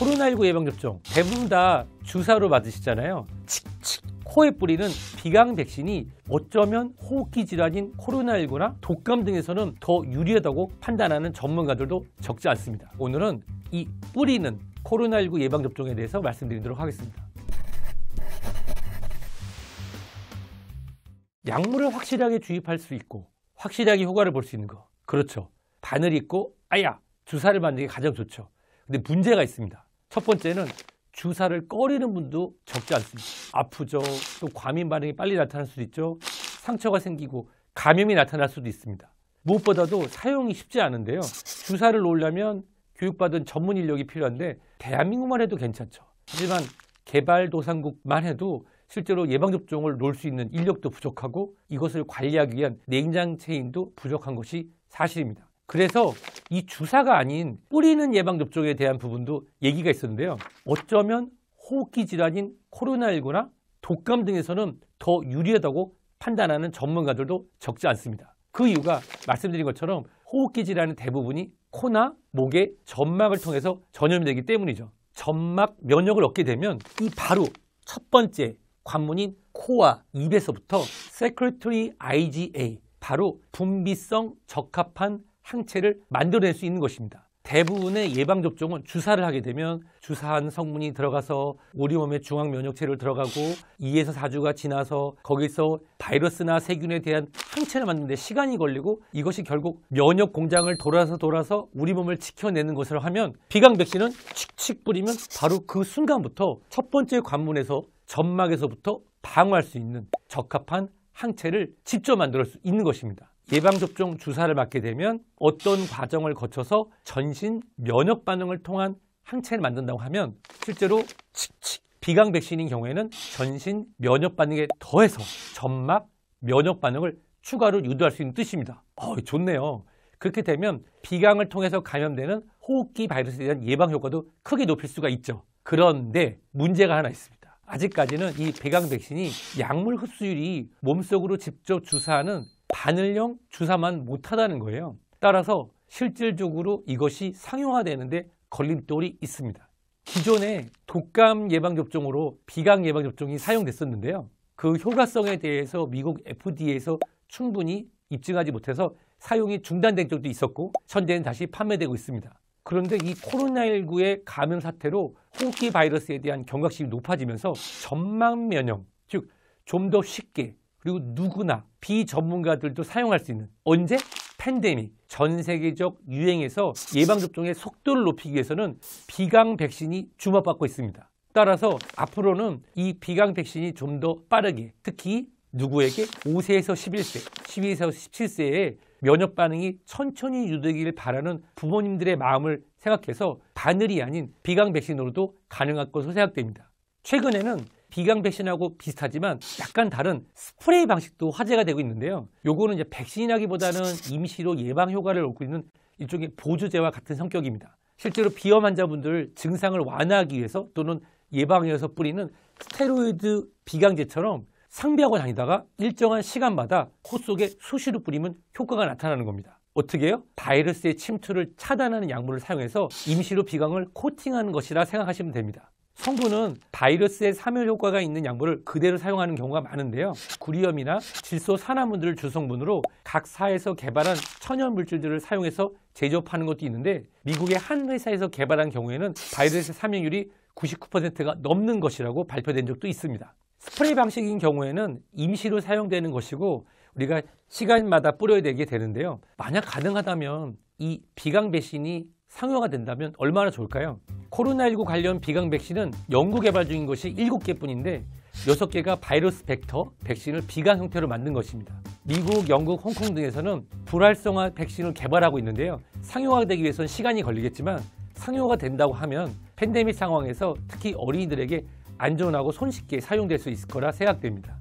코로나19 예방접종 대부분 다 주사로 맞으시잖아요. 칙칙 코에 뿌리는 비강 백신이 어쩌면 호흡기 질환인 코로나19나 독감 등에서는 더 유리하다고 판단하는 전문가들도 적지 않습니다. 오늘은 이 뿌리는 코로나19 예방접종에 대해서 말씀드리도록 하겠습니다. 약물을 확실하게 주입할 수 있고 확실하게 효과를 볼 수 있는 거 그렇죠. 바늘 있고 아야 주사를 맞는 게 가장 좋죠. 근데 문제가 있습니다. 첫 번째는 주사를 꺼리는 분도 적지 않습니다. 아프죠. 또 과민 반응이 빨리 나타날 수도 있죠. 상처가 생기고 감염이 나타날 수도 있습니다. 무엇보다도 사용이 쉽지 않은데요. 주사를 놓으려면 교육받은 전문 인력이 필요한데 대한민국만 해도 괜찮죠. 하지만 개발도상국만 해도 실제로 예방접종을 놓을 수 있는 인력도 부족하고 이것을 관리하기 위한 냉장 체인도 부족한 것이 사실입니다. 그래서 이 주사가 아닌 뿌리는 예방접종에 대한 부분도 얘기가 있었는데요. 어쩌면 호흡기 질환인 코로나19나 독감 등에서는 더 유리하다고 판단하는 전문가들도 적지 않습니다. 그 이유가 말씀드린 것처럼 호흡기 질환의 대부분이 코나 목의 점막을 통해서 전염되기 때문이죠. 점막 면역을 얻게 되면 이 바로 첫 번째 관문인 코와 입에서부터 Secretory IgA 바로 분비성 적합한 항체를 만들어낼 수 있는 것입니다. 대부분의 예방접종은 주사를 하게 되면 주사한 성분이 들어가서 우리 몸의 중앙 면역체를 들어가고 2에서 4주가 지나서 거기서 바이러스나 세균에 대한 항체를 만드는데 시간이 걸리고 이것이 결국 면역 공장을 돌아서 돌아서 우리 몸을 지켜내는 것을 하면 비강 백신은 칙칙 뿌리면 바로 그 순간부터 첫 번째 관문에서 점막에서부터 방어할 수 있는 적합한 항체를 직접 만들 수 있는 것입니다. 예방접종 주사를 맞게 되면 어떤 과정을 거쳐서 전신 면역 반응을 통한 항체를 만든다고 하면 실제로 칙칙 비강 백신인 경우에는 전신 면역 반응에 더해서 점막 면역 반응을 추가로 유도할 수 있는 뜻입니다. 어, 좋네요. 그렇게 되면 비강을 통해서 감염되는 호흡기 바이러스에 대한 예방 효과도 크게 높일 수가 있죠. 그런데 문제가 하나 있습니다. 아직까지는 이 배강 백신이 약물 흡수율이 몸속으로 직접 주사하는 바늘형 주사만 못하다는 거예요. 따라서 실질적으로 이것이 상용화되는데 걸림돌이 있습니다. 기존에 독감 예방접종으로 비강 예방접종이 사용됐었는데요. 그 효과성에 대해서 미국 FDA에서 충분히 입증하지 못해서 사용이 중단된 적도 있었고 현재는 다시 판매되고 있습니다. 그런데 이 코로나19의 감염 사태로 호흡기 바이러스에 대한 경각심이 높아지면서 전망 면역, 즉 좀 더 쉽게 그리고 누구나 비전문가들도 사용할 수 있는 언제? 팬데믹, 전 세계적 유행에서 예방접종의 속도를 높이기 위해서는 비강 백신이 주목받고 있습니다. 따라서 앞으로는 이 비강 백신이 좀 더 빠르게 특히 누구에게 5세에서 11세, 12세에서 17세에 면역 반응이 천천히 유되기를 바라는 부모님들의 마음을 생각해서 바늘이 아닌 비강 백신으로도 가능할 것으로 생각됩니다. 최근에는 비강 백신하고 비슷하지만 약간 다른 스프레이 방식도 화제가 되고 있는데요. 요거는 이제 백신이라기보다는 임시로 예방 효과를 얻고 있는 일종의 보조제와 같은 성격입니다. 실제로 비염 환자분들 증상을 완화하기 위해서 또는 예방해서 뿌리는 스테로이드 비강제처럼 상비하고 다니다가 일정한 시간마다 코 속에 수시로 뿌리면 효과가 나타나는 겁니다. 어떻게 해요? 바이러스의 침투를 차단하는 약물을 사용해서 임시로 비강을 코팅하는 것이라 생각하시면 됩니다. 성분은 바이러스의 사멸 효과가 있는 약물을 그대로 사용하는 경우가 많은데요. 구리염이나 질소 산화물들을 주성분으로 각 사에서 개발한 천연 물질들을 사용해서 제조업하는 것도 있는데 미국의 한 회사에서 개발한 경우에는 바이러스 의 사멸률이 99%가 넘는 것이라고 발표된 적도 있습니다. 스프레이 방식인 경우에는 임시로 사용되는 것이고 우리가 시간마다 뿌려야 되게 되는데요. 만약 가능하다면 이 비강 배신이 상용화 된다면 얼마나 좋을까요? 코로나19 관련 비강 백신은 연구 개발 중인 것이 7개뿐인데 6개가 바이러스 벡터 백신을 비강 형태로 만든 것입니다. 미국, 영국, 홍콩 등에서는 불활성화 백신을 개발하고 있는데요. 상용화되기 위해선 시간이 걸리겠지만 상용화가 된다고 하면 팬데믹 상황에서 특히 어린이들에게 안전하고 손쉽게 사용될 수 있을 거라 생각됩니다.